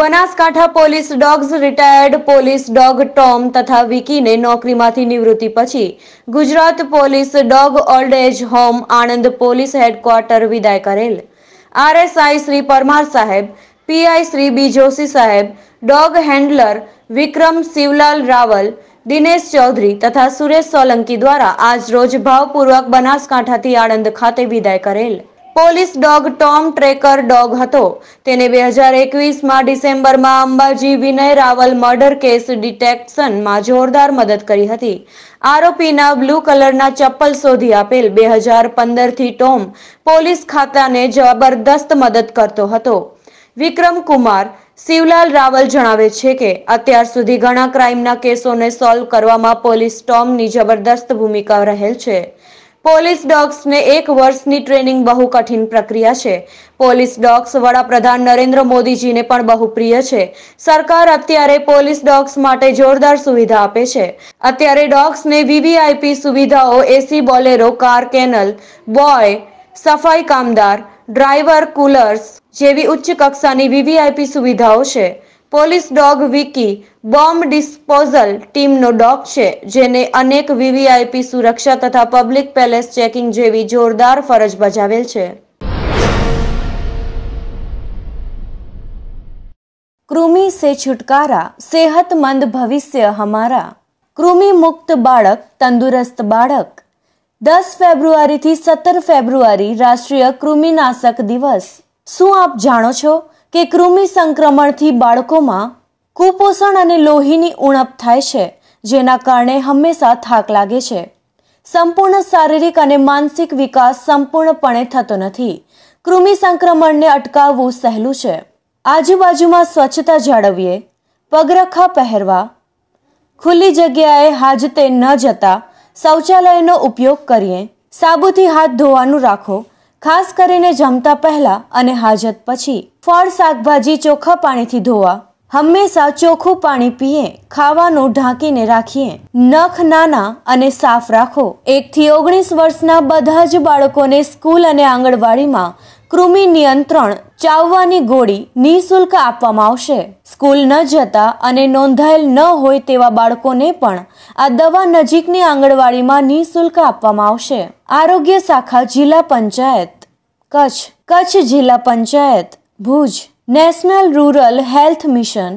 Banaskantha police dogs retired police dog Tom તથા વિકીને નોકરીમાંથી નિવૃત્તિ પછી Gujarat police dog old age home Anand police headquarter વિદાય કરેલ આરએસઆઈ શ્રી પરમાર સાહેબ પીઆઈ શ્રી બી જોશી સાહેબ ડોગ હેન્ડલર વિક્રમ શિવલાલ રાવલ દિનેશ ચૌધરી તથા સુરેશ સોલંકી દ્વારા આજ રોજ ભાવપૂર્વક બનાસકાંઠાથી આણંદ ખાતે વિદાય કરેલ police dog Tom tracker dog હતો તેને બે હજાર એકવીસમાં ડિસેમ્બરમાં અંબાજી વિનય રાવલ મર્ડર કેસ ડિટેક્શનમાં જોરદાર મદદ કરી હતી આરોપીના બ્લુ કલરના ચપ્પલ શોધી આપેલ બે હજાર પંદરથી ટોમ પોલીસ ખાતાને જબરદસ્ત મદદ કરતો હતો વિક્રમ કુમાર શિવલાલ રાવલ જણાવે છે કે અત્યાર સુધી ઘણા ક્રાઇમના કેસોને સોલ્વ કરવામાં પોલીસ ટોમની જબરદસ્ત ભૂમિકા રહેલ છે પોલીસ ડોગ્સને એક વર્ષની ટ્રેનિંગ બહુ કઠિન પ્રક્રિયા છે પોલીસ ડોગ્સ વડાપ્રધાન નરેન્દ્ર મોદીજીને પણ બહુ પ્રિય છે સરકાર અત્યારે પોલીસ ડોગ્સ માટે જોરદાર સુવિધા આપે છે અત્યારે ડોગ્સને વીવીઆઈપી સુવિધાઓ AC Bolero car kennel boy સફાઈ કામદાર ડ્રાઈવર કુલર્સ જેવી ઉચ્ચ કક્ષાની વીવીઆઈપી સુવિધાઓ છે police dog Vicky bomb disposal ટીમનો ડોગ છે જેને અનેક વીવીઆઈપી સુરક્ષા તથા પબ્લિક પેલેસ ચેકિંગ જેવી જોરદાર ફરજ બજાવેલ છે કૃમિ સે છુટકારા સેહતમંદ ભવિષ્ય હમારા કૃમિ મુક્ત બાળક તંદુરસ્ત બાળક દસ ફેબ્રુઆરીથી સત્તર ફેબ્રુઆરી રાષ્ટ્રીય કૃમિનાશક દિવસ શું આપ જાણો છો કે કૃમિ સંક્રમણથી બાળકોમાં કુપોષણ અને લોહીની ઉણપ થાય છે જેના કારણે હંમેશા થાક લાગે છે સંપૂર્ણ શારીરિક અને માનસિક વિકાસ સંપૂર્ણપણે થતો નથી કૃમિ સંક્રમણને અટકાવવું સહેલું છે આજુબાજુમાં સ્વચ્છતા જાળવીએ પગરખા પહેરવા ખુલ્લી જગ્યાએ હાજતે ન જતા શૌચાલયનો ઉપયોગ કરીએ સાબુથી હાથ ધોવાનું રાખો ખાસ કરીને જમતા પહેલા અને હાજત પછી ફળ શાકભાજી ચોખ્ખા પાણીથી ધોવા હંમેશા ચોખ્ખું પાણી પીએ ખાવાનું ઢાંકીને રાખીએ નખ નાના અને સાફ રાખો એક થી ઓગણીસ વર્ષના બધા જ બાળકોને સ્કૂલ અને આંગણવાડીમાં કૃમિ નિયંત્રણ ચાવવાની ગોળી નિઃશુલ્ક આપવામાં આવશે સ્કૂલ ન જતા અને નોંધાયેલ ન હોય તેવા બાળકોને પણ આ દવા નજીકની આંગણવાડીમાં નિઃશુલ્ક આપવામાં આવશે આરોગ્ય શાખા જિલ્લા પંચાયત કચ્છ કચ્છ જિલ્લા panchayat Bhuj national rural health mission